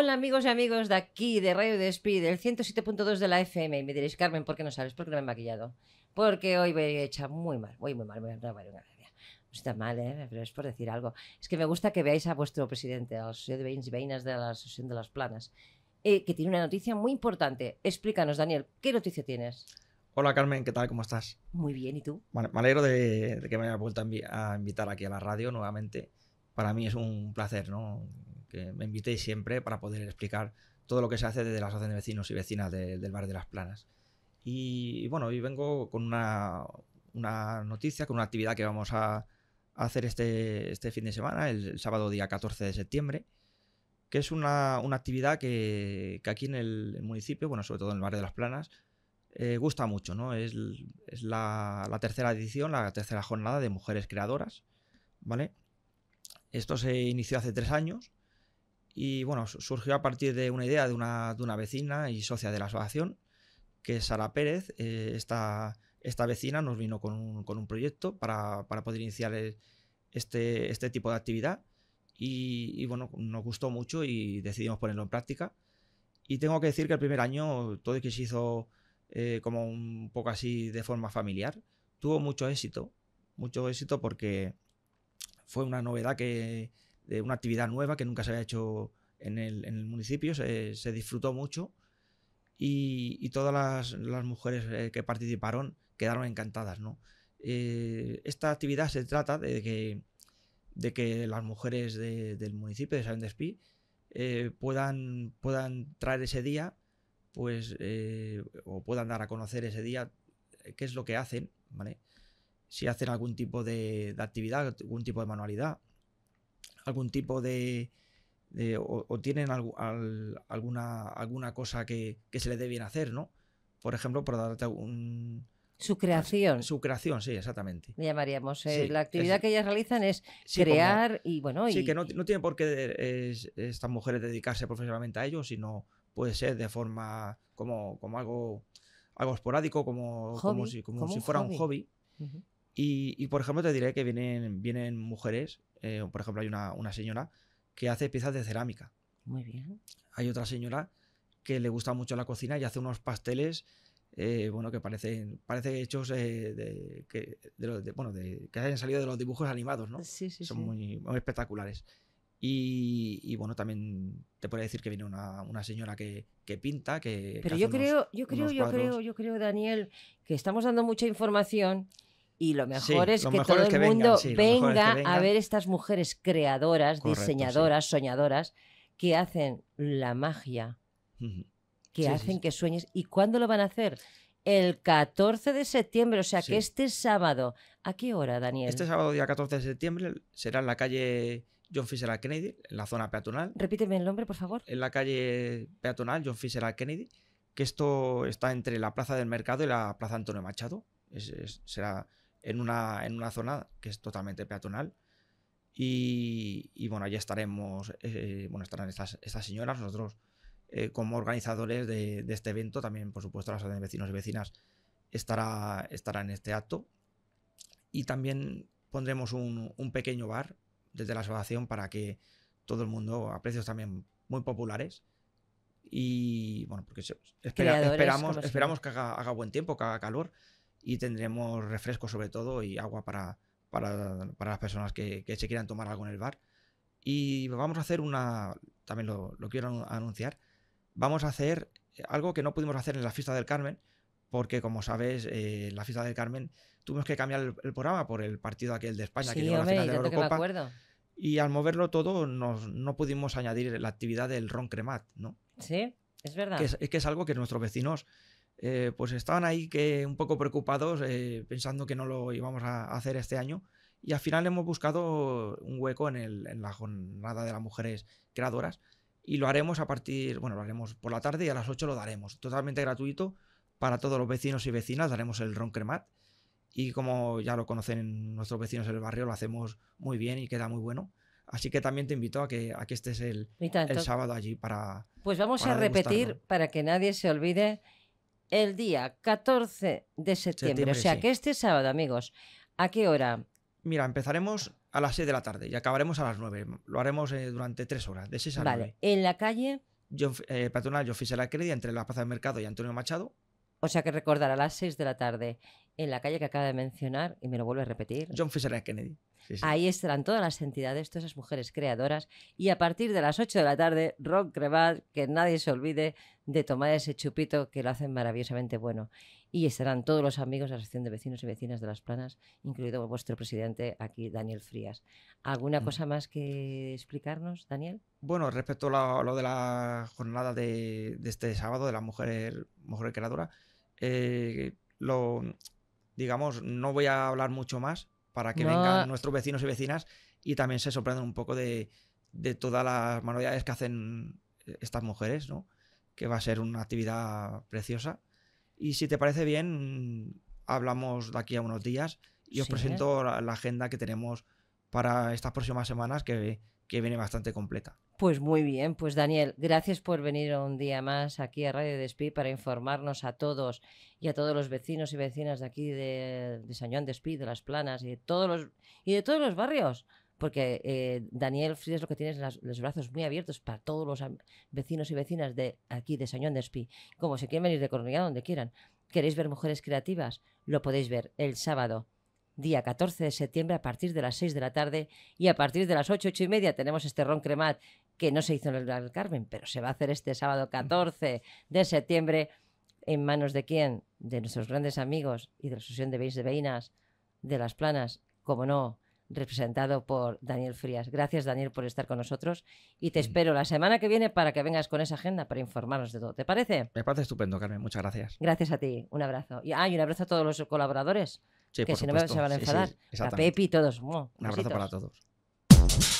Hola amigos y amigos de aquí, de Radio de Speed, el 107.2 de la FM. Y me diréis, Carmen, ¿por qué no sabes? ¿Por qué no me he maquillado? Porque hoy voy hecha muy mal, voy muy mal, voy a grabar una está mal, ¿eh? pero es por decir algo. Es que me gusta que veáis a vuestro presidente, a los de y Veinas de la Asociación de las Planas, eh, que tiene una noticia muy importante. Explícanos, Daniel, ¿qué noticia tienes? Hola Carmen, ¿qué tal? ¿Cómo estás? Muy bien, ¿y tú? Bueno, me alegro de, que me hayas vuelto a, invitar aquí a la radio nuevamente. Para mí es un placer, ¿no? que me invitéis siempre para poder explicar todo lo que se hace desde la Asociación de Vecinos y Vecinas del Bar de las Planas. Y, bueno, hoy vengo con una, noticia, con una actividad que vamos a, hacer este, este, fin de semana, el, sábado día 14 de septiembre, que es una, actividad que, aquí en el municipio, bueno, sobre todo en el Bar de las Planas, eh, gusta mucho, ¿no? Es, es la, la, tercera edición, la tercera jornada de mujeres creadoras, ¿vale? Esto se inició hace tres años y bueno, surgió a partir de una idea de una, vecina y socia de la asociación, que es Sara Pérez. Eh, esta, vecina nos vino con un, proyecto para, poder iniciar e-, este, este, tipo de actividad. Y, bueno, nos gustó mucho y decidimos ponerlo en práctica. Y tengo que decir que el primer año todo que se hizo eh, como un poco así de forma familiar, tuvo mucho éxito. Mucho éxito porque fue una novedad que, de una actividad nueva que nunca se había hecho en el, municipio, se, disfrutó mucho y, todas las, mujeres eh, que participaron quedaron encantadas. Eh, esta actividad se trata de que, de que las mujeres del municipio de San Despí eh, puedan, puedan traer ese día pues, o puedan dar a conocer ese día qué es lo que hacen, ¿vale? si hacen algún tipo de, de actividad, algún tipo de manualidad algún tipo de... o, tienen alguna, alguna cosa que, se le dé hacer, ¿no? Por ejemplo, por darte un... Su creación. Su creación, sí, exactamente. Me llamaríamos. Eh, la actividad que ellas realizan es crear y bueno. Sí, y, que no, no, tiene por qué estas mujeres dedicarse profesionalmente a ello, sino puede ser de forma como, como algo, algo esporádico, como, como si, como si fuera un hobby. y, por ejemplo, te diré que vienen, vienen mujeres eh, por ejemplo, hay una, una, señora que hace piezas de cerámica. Muy bien. Hay otra señora que le gusta mucho la cocina y hace unos pasteles. Eh, bueno, que parecen, parece hechos eh, de, que, bueno, que hayan salido de los dibujos animados, ¿no? Sí, sí, Son sí. Muy, muy, espectaculares. Y, bueno, también te puedo decir que viene una, una señora que, que, pinta, que... Pero yo, creo, yo creo, yo creo, yo creo, Daniel, que estamos dando mucha información y lo mejor es que todo el mundo venga a ver estas mujeres creadoras, diseñadoras, soñadoras, que hacen la magia, que hacen que sueñes. ¿Y cuándo lo van a hacer? El 14 de septiembre, o sea que este sábado, ¿a qué hora, Daniel? Este sábado, día 14 de septiembre, será en la calle John Fisher Kennedy, en la zona peatonal. Repíteme el nombre, por favor. En la calle peatonal, John Fisher Kennedy, que esto está entre la Plaza del Mercado y la Plaza Antonio Machado. será en una, en una zona que es totalmente peatonal. Y, y bueno, allí estaremos, eh, bueno, estarán estas, estas señoras, nosotros eh, como organizadores de, este evento, también por supuesto las de vecinos y vecinas estará, estará en este acto. Y también pondremos un, un pequeño bar desde la asociación para que todo el mundo, a precios también muy populares, y bueno, porque esperamos, esperamos que haga, haga, buen tiempo, que haga calor y tendremos refresco sobre todo y agua para, para, las personas que, se quieran tomar algo en el bar. Y vamos a hacer una, también lo, lo quiero anunciar, vamos a hacer algo que no pudimos hacer en la fiesta del Carmen, porque como sabes, eh, la fiesta del Carmen tuvimos que cambiar el, programa por el partido aquel de España que llegó a la final de la Eurocopa. Y al moverlo todo, no pudimos añadir la actividad del ron cremat, ¿no? Sí, es verdad. es, que es algo que nuestros vecinos eh, pues estaban ahí que un poco preocupados, eh, pensando que no lo íbamos a hacer este año. Y al final hemos buscado un hueco en, la jornada de las mujeres creadoras y lo haremos a partir, bueno, lo haremos por la tarde y a las 8 lo daremos, totalmente gratuito para todos los vecinos y vecinas, daremos el ron cremat y como ya lo conocen nuestros vecinos del barrio, lo hacemos muy bien y queda muy bueno. Así que también te invito a que, a que estés el, el sábado allí para... Pues vamos a repetir, para que nadie se olvide, el día 14 de septiembre. o sea que este sábado, amigos, ¿a qué hora? Mira, empezaremos a las 6 de la tarde y acabaremos a las 9. Lo haremos eh, durante 3 horas, de 6 a vale. ¿En la calle? Yo, eh, patronal Yo la Credi, entre la Plaza del Mercado y Antonio Machado. O sea que recordar a las 6 de la tarde en la calle que acaba de mencionar, y me lo vuelve a repetir. John Fisher Kennedy. Ahí estarán todas las entidades, todas esas mujeres creadoras. Y a partir de las 8 de la tarde, rock Creval, que nadie se olvide de tomar ese chupito que lo hacen maravillosamente bueno. Y estarán todos los amigos de la Asociación de Vecinos y Vecinas de Las Planas, incluido vuestro presidente aquí, Daniel Frías. ¿Alguna mm. cosa más que explicarnos, Daniel? Bueno, respecto a lo, de la jornada de, este sábado de las mujeres mujer creadora, eh, lo, digamos, no voy a hablar mucho más para que vengan nuestros vecinos y vecinas y también se sorprendan un poco de, de todas las manualidades que hacen eh, estas mujeres, Que va a ser una actividad preciosa. Y si te parece bien, hablamos de aquí a unos días y os presento la agenda que tenemos para estas próximas semanas que, que viene bastante completa. Pues muy bien, pues Daniel, gracias por venir un día más aquí a Radio Despí para informarnos a todos y a todos los vecinos y vecinas de aquí de, de San Juan Despí, de Las Planas y de todos los, y de todos los barrios. Porque eh, Daniel Frides lo que tiene los brazos muy abiertos para todos los vecinos y vecinas de aquí de San Juan Despí. Como se quieren venir de Cornellá, donde quieran. ¿Queréis ver mujeres creativas? Lo podéis ver el sábado día 14 de septiembre a partir de las 6 de la tarde y a partir de las 8, 8 y media tenemos este Ron Cremat que no se hizo en el Gran Carmen, pero se va a hacer este sábado 14 de septiembre en manos de quién? De nuestros grandes amigos y de la Asociación de Beis de Veinas de las Planas, como no, representado por Daniel Frías. Gracias, Daniel, por estar con nosotros y te espero la semana que viene para que vengas con esa agenda para informarnos de todo. ¿Te parece? Me parece estupendo, Carmen. Muchas gracias. Gracias a ti. Un abrazo. Y, ah, y un abrazo a todos los colaboradores que si no se van a enfadar. a Pepi, y todos. un abrazo para todos.